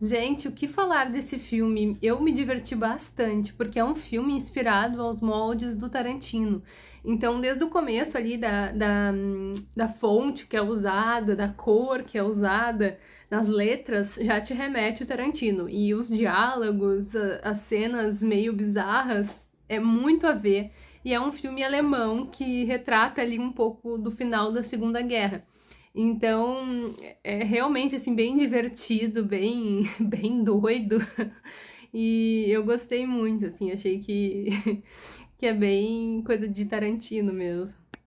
Gente, o que falar desse filme? Eu me diverti bastante, porque é um filme inspirado aos moldes do Tarantino. Então, desde o começo ali da, da, da fonte que é usada, da cor que é usada nas letras, já te remete o Tarantino. E os diálogos, as cenas meio bizarras, é muito a ver. E é um filme alemão que retrata ali um pouco do final da Segunda Guerra. Então, é realmente assim bem divertido, bem bem doido. E eu gostei muito, assim, achei que que é bem coisa de Tarantino mesmo.